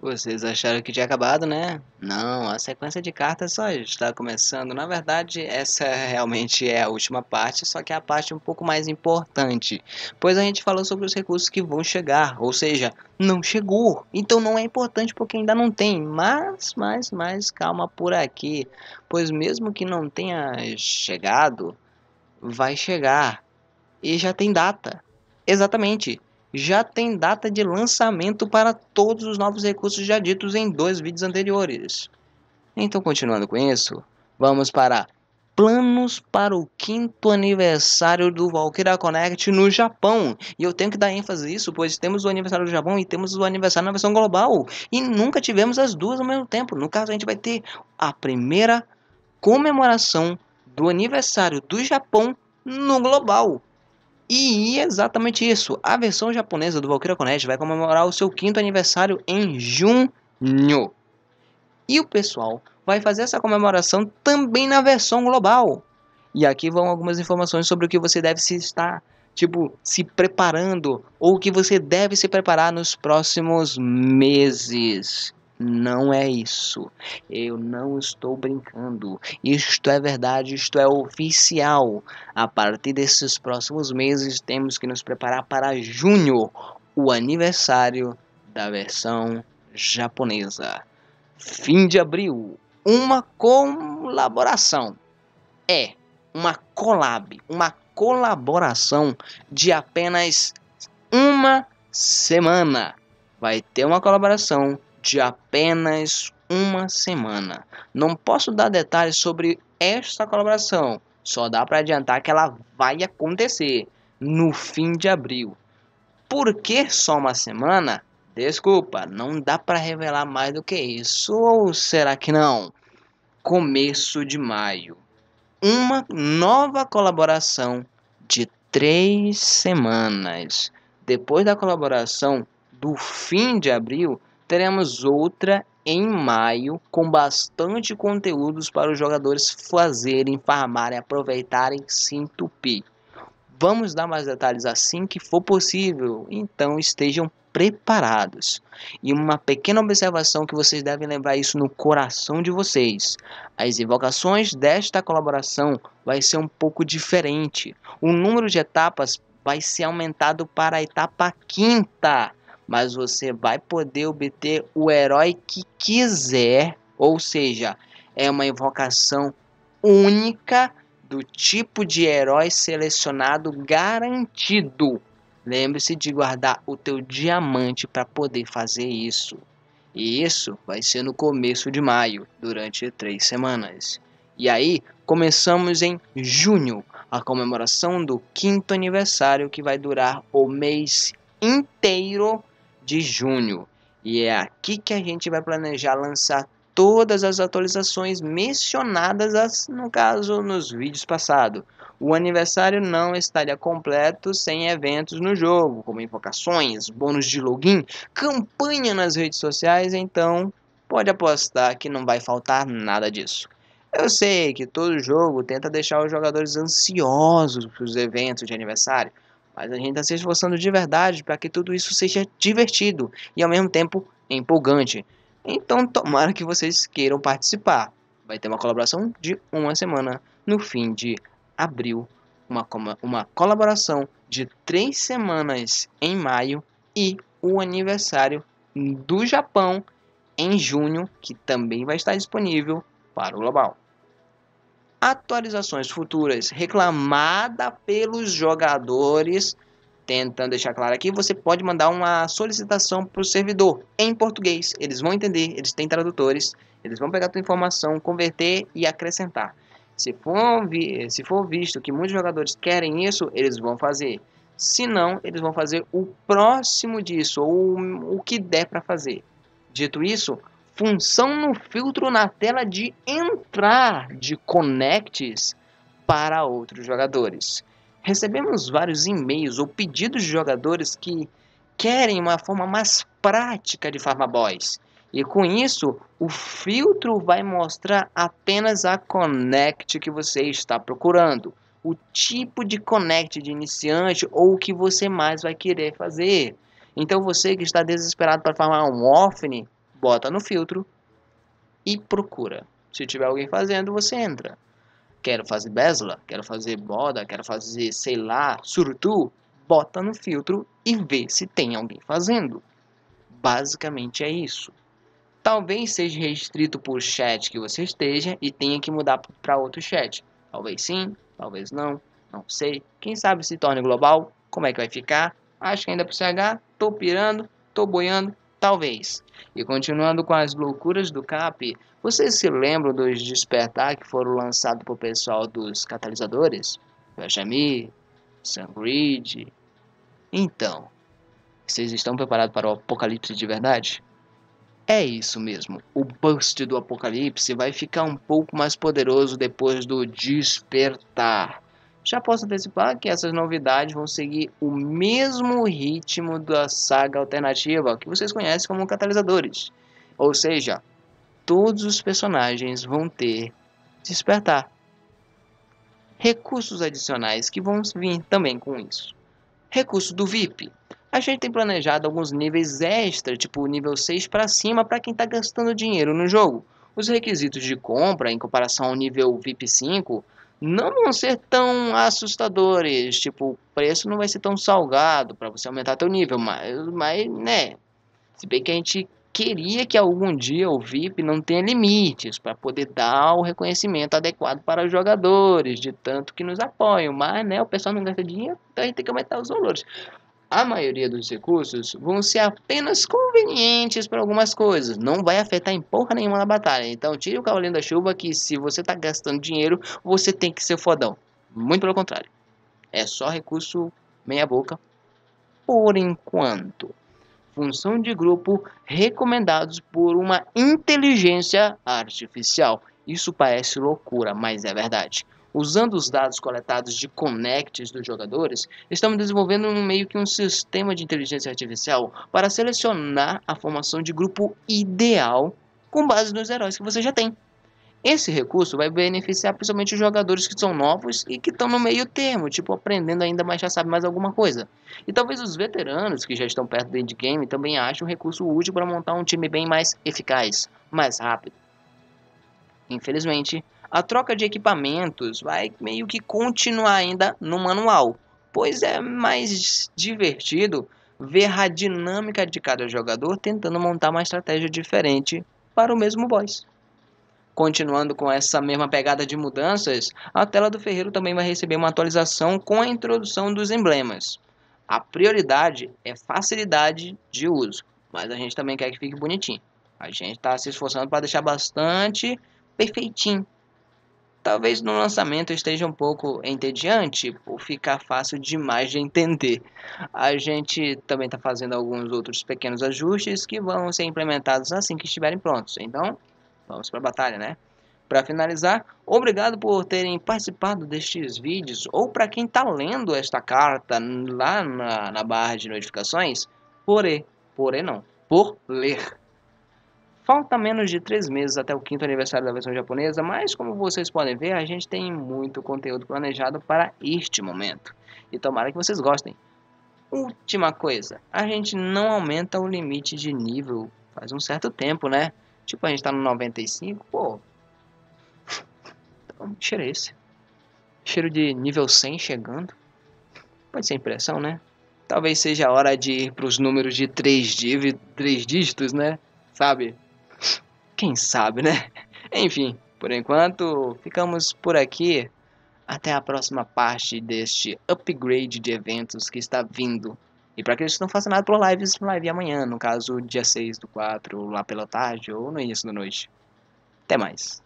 Vocês acharam que tinha acabado, né? Não, a sequência de cartas só está começando. Na verdade, essa realmente é a última parte, só que é a parte um pouco mais importante, pois a gente falou sobre os recursos que vão chegar, ou seja, não chegou. Então não é importante porque ainda não tem, mas, mas, mas calma por aqui, pois mesmo que não tenha chegado, vai chegar e já tem data. Exatamente, já tem data de lançamento para todos os novos recursos já ditos em dois vídeos anteriores. Então, continuando com isso, vamos para planos para o quinto aniversário do Valkyria Connect no Japão. E eu tenho que dar ênfase nisso, isso, pois temos o aniversário do Japão e temos o aniversário na versão global. E nunca tivemos as duas ao mesmo tempo. No caso, a gente vai ter a primeira comemoração do aniversário do Japão no global. E exatamente isso, a versão japonesa do Valkyria Connect vai comemorar o seu quinto aniversário em junho. E o pessoal vai fazer essa comemoração também na versão global. E aqui vão algumas informações sobre o que você deve se estar, tipo, se preparando ou o que você deve se preparar nos próximos meses. Não é isso. Eu não estou brincando. Isto é verdade, isto é oficial. A partir desses próximos meses, temos que nos preparar para junho, o aniversário da versão japonesa. Fim de abril, uma colaboração. É, uma collab, uma colaboração de apenas uma semana. Vai ter uma colaboração de apenas uma semana. Não posso dar detalhes sobre esta colaboração, só dá para adiantar que ela vai acontecer no fim de abril. Por que só uma semana? Desculpa, não dá para revelar mais do que isso, ou será que não? Começo de maio. Uma nova colaboração de três semanas. Depois da colaboração do fim de abril, teremos outra em maio com bastante conteúdos para os jogadores fazerem, farmarem, aproveitarem, se entupir. Vamos dar mais detalhes assim que for possível, então estejam preparados. E uma pequena observação que vocês devem lembrar isso no coração de vocês. As invocações desta colaboração vai ser um pouco diferente. O número de etapas vai ser aumentado para a etapa quinta mas você vai poder obter o herói que quiser, ou seja, é uma invocação única do tipo de herói selecionado garantido. Lembre-se de guardar o teu diamante para poder fazer isso. E isso vai ser no começo de maio, durante três semanas. E aí, começamos em junho, a comemoração do quinto aniversário que vai durar o mês inteiro de junho. E é aqui que a gente vai planejar lançar todas as atualizações mencionadas, no caso, nos vídeos passados. O aniversário não estaria completo sem eventos no jogo, como invocações, bônus de login, campanha nas redes sociais, então pode apostar que não vai faltar nada disso. Eu sei que todo jogo tenta deixar os jogadores ansiosos para os eventos de aniversário, mas a gente está se esforçando de verdade para que tudo isso seja divertido e ao mesmo tempo empolgante. Então, tomara que vocês queiram participar. Vai ter uma colaboração de uma semana no fim de abril, uma, uma colaboração de três semanas em maio e o aniversário do Japão em junho, que também vai estar disponível para o global atualizações futuras reclamada pelos jogadores. Tentando deixar claro aqui, você pode mandar uma solicitação para o servidor em português. Eles vão entender, eles têm tradutores, eles vão pegar a tua informação, converter e acrescentar. Se for, vi se for visto que muitos jogadores querem isso, eles vão fazer. Se não, eles vão fazer o próximo disso, ou o que der para fazer. Dito isso, função no filtro na tela de entrar de connects para outros jogadores. Recebemos vários e-mails ou pedidos de jogadores que querem uma forma mais prática de farmar Boys. E com isso, o filtro vai mostrar apenas a connect que você está procurando, o tipo de connect de iniciante ou o que você mais vai querer fazer. Então você que está desesperado para farmar um offline, bota no filtro e procura. Se tiver alguém fazendo, você entra. Quero fazer Besla, quero fazer Boda, quero fazer, sei lá, Surtu. Bota no filtro e vê se tem alguém fazendo. Basicamente é isso. Talvez seja restrito por chat que você esteja e tenha que mudar para outro chat. Talvez sim, talvez não, não sei. Quem sabe se torne global, como é que vai ficar? Acho que ainda é o CH, tô pirando, tô boiando, Talvez. E continuando com as loucuras do CAP, vocês se lembram dos despertar que foram lançados pro pessoal dos catalisadores? Benjamin, Sangrid. Então, vocês estão preparados para o apocalipse de verdade? É isso mesmo, o bust do apocalipse vai ficar um pouco mais poderoso depois do despertar. Já posso antecipar que essas novidades vão seguir o mesmo ritmo da saga alternativa que vocês conhecem como catalisadores. Ou seja, todos os personagens vão ter despertar. Recursos adicionais que vão vir também com isso. Recurso do VIP. A gente tem planejado alguns níveis extra, tipo nível 6 para cima, para quem está gastando dinheiro no jogo. Os requisitos de compra, em comparação ao nível VIP 5, não vão ser tão assustadores. Tipo, o preço não vai ser tão salgado para você aumentar teu nível, mas, mas, né? Se bem que a gente queria que algum dia o VIP não tenha limites para poder dar o reconhecimento adequado para os jogadores, de tanto que nos apoiam, mas né, o pessoal não gasta dinheiro, então a gente tem que aumentar os valores a maioria dos recursos vão ser apenas convenientes para algumas coisas. Não vai afetar em porra nenhuma na batalha. Então tire o cavalinho da chuva que se você está gastando dinheiro, você tem que ser fodão. Muito pelo contrário. É só recurso meia boca por enquanto. Função de grupo recomendados por uma inteligência artificial. Isso parece loucura, mas é verdade. Usando os dados coletados de connects dos jogadores, estamos desenvolvendo um, meio que um sistema de inteligência artificial para selecionar a formação de grupo ideal com base nos heróis que você já tem. Esse recurso vai beneficiar principalmente os jogadores que são novos e que estão no meio termo, tipo aprendendo ainda, mas já sabe mais alguma coisa. E talvez os veteranos que já estão perto do endgame também achem um recurso útil para montar um time bem mais eficaz, mais rápido. Infelizmente, a troca de equipamentos vai meio que continuar ainda no manual, pois é mais divertido ver a dinâmica de cada jogador tentando montar uma estratégia diferente para o mesmo boss. Continuando com essa mesma pegada de mudanças, a tela do ferreiro também vai receber uma atualização com a introdução dos emblemas. A prioridade é facilidade de uso, mas a gente também quer que fique bonitinho. A gente está se esforçando para deixar bastante perfeitinho. Talvez no lançamento esteja um pouco entediante, por ficar fácil demais de entender. A gente também está fazendo alguns outros pequenos ajustes que vão ser implementados assim que estiverem prontos. Então, vamos para a batalha, né? Para finalizar, obrigado por terem participado destes vídeos, ou para quem está lendo esta carta lá na, na barra de notificações, porê, porê não, por ler. Falta menos de três meses até o quinto aniversário da versão japonesa, mas como vocês podem ver, a gente tem muito conteúdo planejado para este momento. E tomara que vocês gostem. Última coisa, a gente não aumenta o limite de nível faz um certo tempo, né? Tipo, a gente tá no 95, pô. Então, cheiro é esse? Cheiro de nível 100 chegando. Pode ser impressão, né? Talvez seja a hora de ir pros números de três dígitos, né? Sabe? Quem sabe, né? Enfim, por enquanto, ficamos por aqui. Até a próxima parte deste upgrade de eventos que está vindo. E para aqueles que façam nada pro lives, live amanhã, no caso, dia 6 do 4, lá pela tarde ou no início da noite. Até mais.